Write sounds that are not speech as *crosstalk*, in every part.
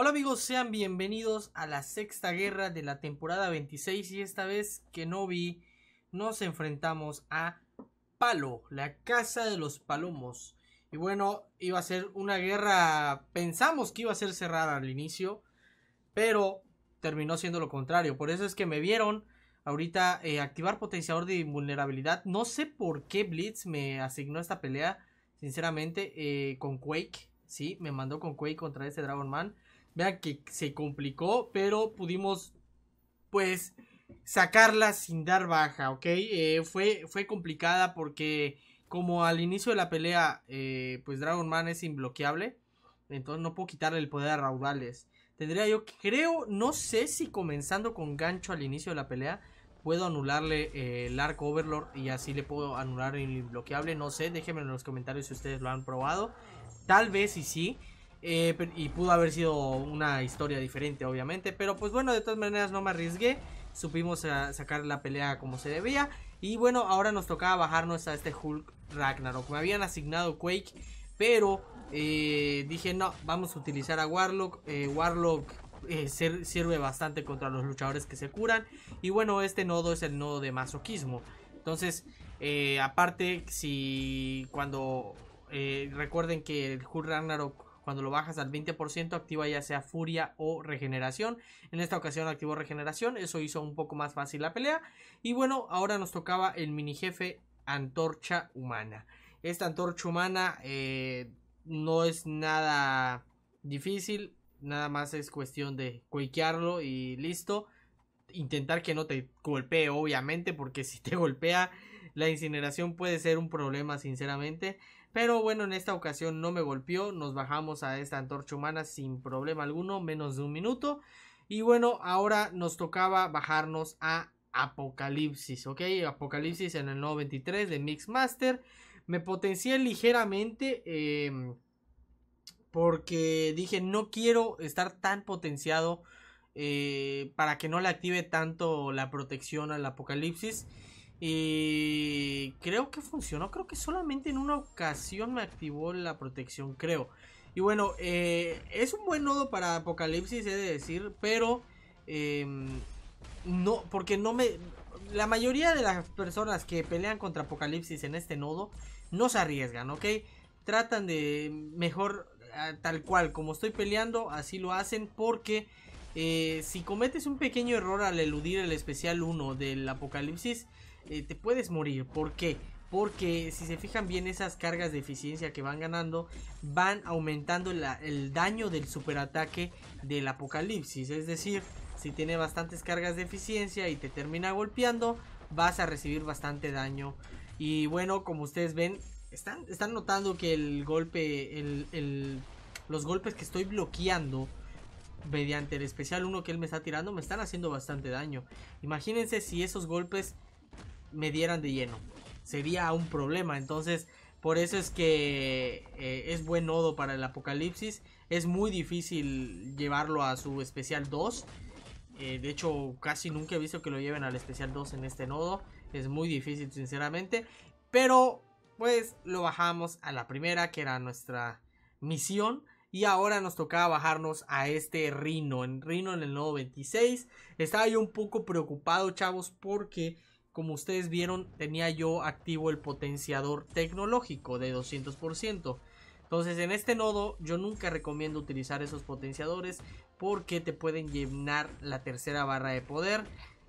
Hola amigos, sean bienvenidos a la sexta guerra de la temporada 26 y esta vez que no vi nos enfrentamos a Palo, la casa de los palomos. Y bueno, iba a ser una guerra, pensamos que iba a ser cerrada al inicio, pero terminó siendo lo contrario. Por eso es que me vieron ahorita eh, activar potenciador de invulnerabilidad No sé por qué Blitz me asignó esta pelea, sinceramente, eh, con Quake. Sí, me mandó con Quake contra este Dragon Man. Vean que se complicó, pero pudimos, pues, sacarla sin dar baja, ¿ok? Eh, fue, fue complicada porque como al inicio de la pelea, eh, pues Dragon Man es imbloqueable, entonces no puedo quitarle el poder a Raudales. Tendría yo, creo, no sé si comenzando con gancho al inicio de la pelea, puedo anularle eh, el arco Overlord y así le puedo anular el imbloqueable, no sé, déjenme en los comentarios si ustedes lo han probado. Tal vez y sí, eh, y pudo haber sido una historia diferente, obviamente. Pero pues bueno, de todas maneras no me arriesgué. Supimos ah, sacar la pelea como se debía. Y bueno, ahora nos tocaba bajarnos a este Hulk Ragnarok. Me habían asignado Quake, pero eh, dije no, vamos a utilizar a Warlock. Eh, Warlock sirve bastante contra los luchadores que se curan. Y bueno, este nodo es el nodo de masoquismo. Entonces, aparte, si cuando recuerden que el Hulk Ragnarok cuando lo bajas al 20% activa ya sea furia o regeneración. En esta ocasión activó regeneración, eso hizo un poco más fácil la pelea. Y bueno, ahora nos tocaba el mini jefe antorcha humana. Esta antorcha humana eh, no es nada difícil, nada más es cuestión de cuiquearlo y listo intentar que no te golpee, obviamente, porque si te *laughs* golpea, la incineración puede ser un problema, sinceramente. Pero bueno, en esta ocasión no me golpeó, nos bajamos a esta antorcha humana sin problema alguno, menos de un minuto. Y bueno, ahora nos tocaba bajarnos a Apocalipsis, ¿ok? Apocalipsis en el 93 de Mixmaster. Me potencié ligeramente em, porque dije no quiero estar tan potenciado eh, para que no le active tanto la protección al apocalipsis. Y eh, creo que funcionó, creo que solamente en una ocasión me activó la protección, creo. Y bueno, eh, es un buen nodo para Apocalipsis, he de decir, pero em, no, porque no me... La mayoría de las personas que pelean contra Apocalipsis en este nodo no se arriesgan, ¿ok? Tratan de mejor ah, tal cual, como estoy peleando, así lo hacen porque eh, si cometes un pequeño error al eludir el especial 1 del apocalipsis, eh, te puedes morir. ¿Por qué? Porque si se fijan bien esas cargas de eficiencia que van ganando, van aumentando el daño del superataque del apocalipsis. Es decir, si tiene bastantes cargas de eficiencia y te termina golpeando, vas a recibir bastante daño. Y bueno, como ustedes ven, están, notando que el golpe, los golpes que estoy bloqueando mediante el especial 1 que él me está tirando, me están haciendo bastante daño. Imagínense si esos golpes me dieran de lleno. Sería un problema. Entonces, por eso es que eh, es buen nodo para el apocalipsis. Es muy difícil llevarlo a su especial 2. Eh, de hecho, casi nunca he visto que lo lleven al especial 2 en este nodo. Es muy difícil, sinceramente. Pero, pues, lo bajamos a la primera, que era nuestra misión. Y ahora nos tocaba bajarnos a este Rino, en Rino en el nodo 26. Estaba yo un poco preocupado, chavos, porque como ustedes vieron, tenía yo activo el potenciador tecnológico de 200%. Entonces en este nodo yo nunca recomiendo utilizar esos potenciadores porque te pueden llenar la tercera barra de poder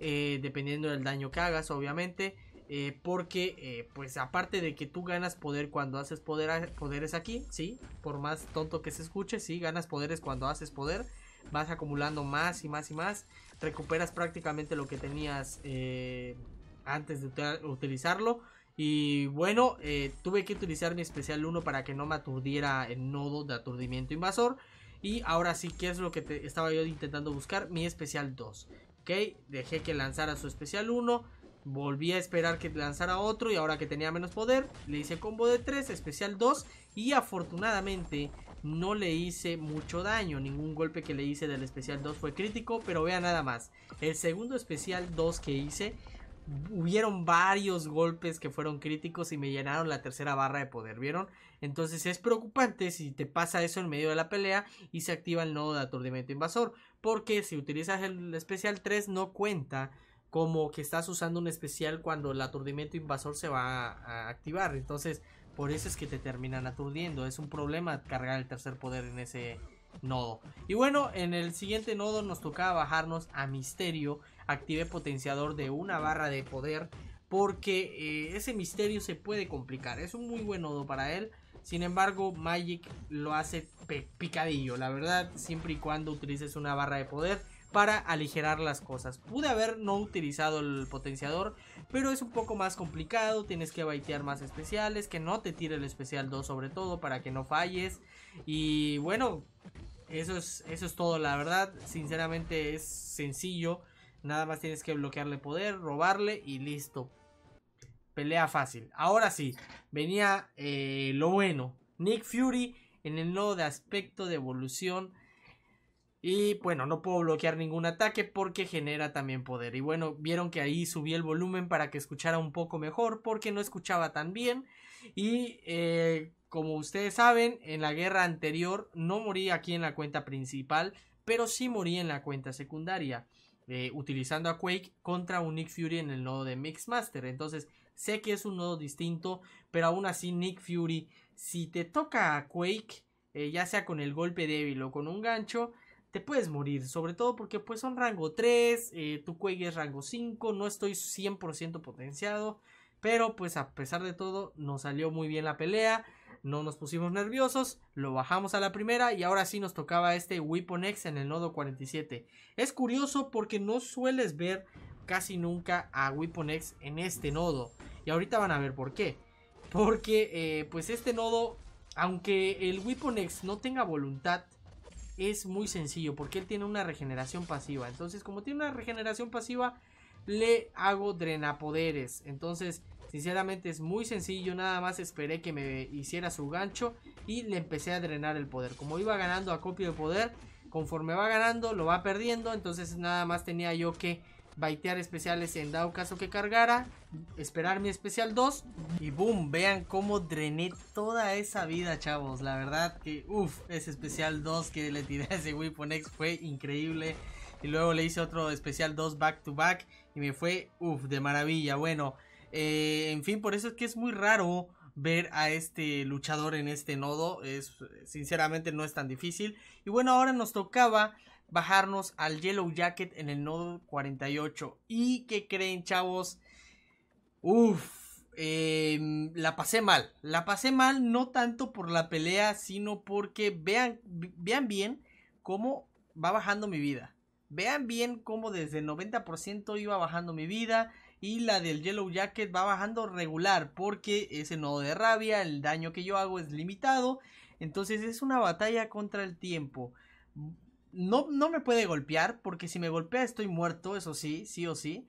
eh, dependiendo del daño que hagas obviamente eh, porque, eh, pues aparte de que tú ganas poder cuando haces poderes aquí, ¿sí? Por más tonto que se escuche, ¿sí? Ganas poderes cuando haces poder. Vas acumulando más y más y más. Recuperas prácticamente lo que tenías eh, antes de utilizarlo. Y bueno, tuve que utilizar mi especial 1 para que no me aturdiera el nodo de aturdimiento invasor. Y ahora sí, ¿qué es lo que estaba yo intentando buscar? Mi especial 2. ¿Ok? Dejé que lanzara su especial 1 Volví a esperar que lanzara otro y ahora que tenía menos poder, le hice combo de 3, especial 2 y afortunadamente no le hice mucho daño. Ningún golpe que le hice del especial 2 fue crítico, pero vea nada más. El segundo especial 2 que hice, hubieron varios golpes que fueron críticos y me llenaron la tercera barra de poder, ¿vieron? Entonces es preocupante si te pasa eso en medio de la pelea y se activa el nodo de aturdimiento invasor, porque si utilizas el especial 3 no cuenta como que estás usando un especial cuando el aturdimiento invasor se va a, activar. Entonces, por eso es que te terminan aturdiendo. Es un problema cargar el tercer poder en ese nodo. Y bueno, en el siguiente nodo nos tocaba bajarnos a Misterio. Active potenciador de una barra de poder. Porque eh, ese misterio se puede complicar. Es un muy buen nodo para él. Sin embargo, Magic lo hace picadillo. La verdad, siempre y cuando utilices una barra de poder para aligerar las cosas. Pude haber no utilizado el potenciador, pero es un poco más complicado, tienes que baitear más especiales, que no te tire el especial 2 sobre todo para que no falles. Y bueno, eso es, eso es todo, la verdad, sinceramente es sencillo, nada más tienes que bloquearle poder, robarle y listo. Pelea fácil. Ahora sí, venía eh, lo bueno. Nick Fury en el nodo de aspecto de evolución y bueno, no puedo bloquear ningún ataque porque genera también poder. Y bueno, vieron que ahí subí el volumen para que escuchara un poco mejor porque no escuchaba tan bien. Y eh, como ustedes saben, en la guerra anterior no morí aquí en la cuenta principal, pero sí morí en la cuenta secundaria. Eh, utilizando a Quake contra un Nick Fury en el nodo de Mixmaster. Entonces, sé que es un nodo distinto, pero aún así Nick Fury, si te toca a Quake, eh, ya sea con el golpe débil o con un gancho, te puedes morir, sobre todo porque pues son rango 3, eh, tu cuegue es rango 5, no estoy 100% potenciado, pero pues a pesar de todo nos salió muy bien la pelea, no nos pusimos nerviosos, lo bajamos a la primera y ahora sí nos tocaba este Weapon X en el nodo 47. Es curioso porque no sueles ver casi nunca a Weapon X en este nodo y ahorita van a ver por qué. Porque eh, pues este nodo, aunque el Weapon X no tenga voluntad, es muy sencillo porque él tiene una regeneración pasiva. Entonces, como tiene una regeneración pasiva, le hago drenapoderes. Entonces, sinceramente es muy sencillo. Nada más esperé que me hiciera su gancho y le empecé a drenar el poder. Como iba ganando acopio de poder, conforme va ganando, lo va perdiendo. Entonces, nada más tenía yo que baitear especiales en dado caso que cargara, esperar mi especial 2 y boom, vean cómo drené toda esa vida, chavos. La verdad que, uff, ese especial 2 que le tiré a ese X fue increíble. Y luego le hice otro especial 2 back to back y me fue, uff, de maravilla. Bueno, eh, en fin, por eso es que es muy raro ver a este luchador en este nodo. Es, sinceramente no es tan difícil. Y bueno, ahora nos tocaba bajarnos al Yellow Jacket en el nodo 48. ¿Y que creen, chavos? uff em, la pasé mal. La pasé mal no tanto por la pelea, sino porque vean, vean bien cómo va bajando mi vida. Vean bien cómo desde el 90% iba bajando mi vida. Y la del Yellow Jacket va bajando regular porque ese nodo de rabia, el daño que yo hago es limitado. Entonces es una batalla contra el tiempo no, me puede golpear, porque si me golpea estoy muerto, eso sí, sí o sí.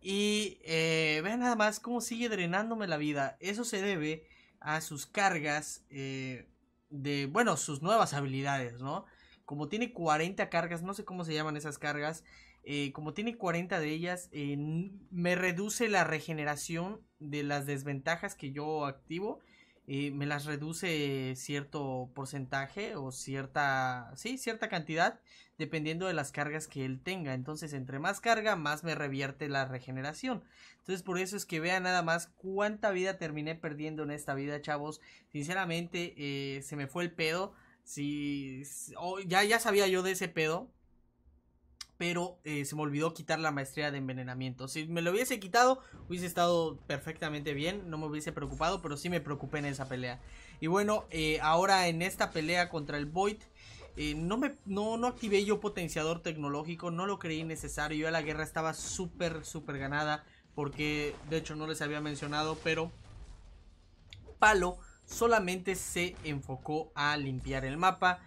Y eh, vean nada más cómo sigue drenándome la vida. Eso se debe a sus cargas eh, de, bueno, sus nuevas habilidades, ¿no? Como tiene 40 cargas, no sé cómo se llaman esas cargas. Eh, como tiene 40 de ellas, me reduce la regeneración de las desventajas que yo activo me las reduce cierto porcentaje o cierta, sí, cierta cantidad, dependiendo de las cargas que él tenga. Entonces, entre más carga, más me revierte la regeneración. Entonces, por eso es que vean nada más cuánta vida terminé perdiendo en esta vida, chavos. Sinceramente, eh, se me fue el pedo. Si, oh, ya, ya sabía yo de ese pedo, pero eh, se me olvidó quitar la maestría de envenenamiento. Si me lo hubiese quitado, hubiese estado perfectamente bien, no me hubiese preocupado, pero sí me preocupé en esa pelea. Y bueno, eh, ahora en esta pelea contra el Void, eh, no, me, no, no activé yo potenciador tecnológico, no lo creí necesario, yo a la guerra estaba súper, súper ganada, porque de hecho no les había mencionado, pero Palo solamente se enfocó a limpiar el mapa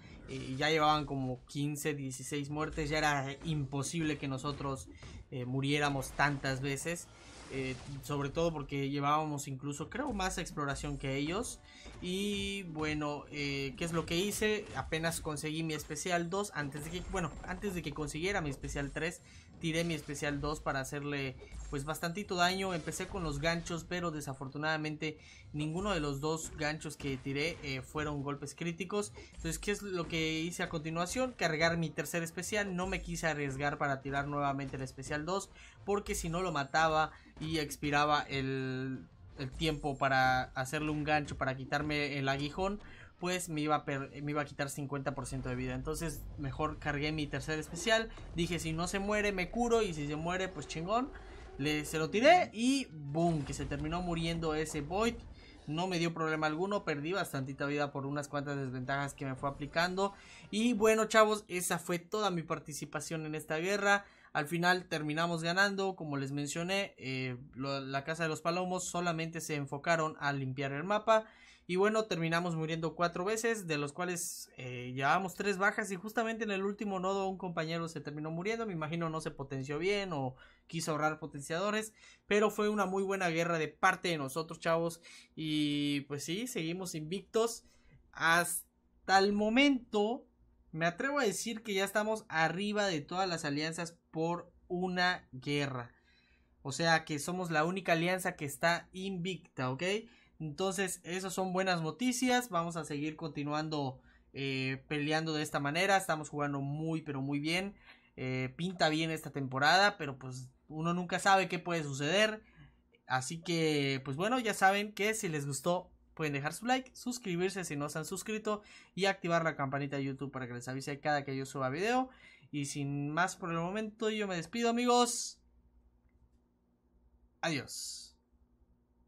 ya llevaban como 15, 16 muertes, ya era imposible que nosotros eh, muriéramos tantas veces. Eh, sobre todo porque llevábamos incluso creo más exploración que ellos y bueno eh, qué es lo que hice apenas conseguí mi especial 2 antes de que bueno antes de que consiguiera mi especial 3 tiré mi especial 2 para hacerle pues bastantito daño. Empecé con los ganchos, pero desafortunadamente ninguno de los dos ganchos que tiré eh, fueron golpes críticos. Entonces, ¿qué es lo que hice a continuación? Cargar mi tercer especial. No me quise arriesgar para tirar nuevamente el especial 2, porque si no lo mataba y expiraba el el tiempo para hacerle un gancho, para quitarme el aguijón, pues me iba a, me iba a quitar 50% de vida. Entonces mejor cargué mi tercer especial. Dije, si no se muere, me curo. Y si se muere, pues chingón. Le, se lo tiré y boom, que se terminó muriendo ese Void. No me dio problema alguno, perdí bastantita vida por unas cuantas desventajas que me fue aplicando. Y bueno chavos, esa fue toda mi participación en esta guerra. Al final terminamos ganando, como les mencioné, eh, la Casa de los Palomos solamente se enfocaron a limpiar el mapa. Y bueno, terminamos muriendo cuatro veces, de los cuales eh, llevamos tres bajas y justamente en el último nodo un compañero se terminó muriendo, me imagino no se potenció bien o quiso ahorrar potenciadores, pero fue una muy buena guerra de parte de nosotros chavos y pues sí, seguimos invictos hasta el momento me atrevo a decir que ya estamos arriba de todas las alianzas por una guerra. O sea que somos la única alianza que está invicta, ¿ok? Entonces, esas son buenas noticias. Vamos a seguir continuando eh, peleando de esta manera. Estamos jugando muy, pero muy bien. Eh, pinta bien esta temporada, pero pues uno nunca sabe qué puede suceder. Así que, pues bueno, ya saben que si les gustó Pueden dejar su like, suscribirse si no se han suscrito y activar la campanita de YouTube para que les avise cada que yo suba video. Y sin más por el momento, yo me despido amigos. Adiós.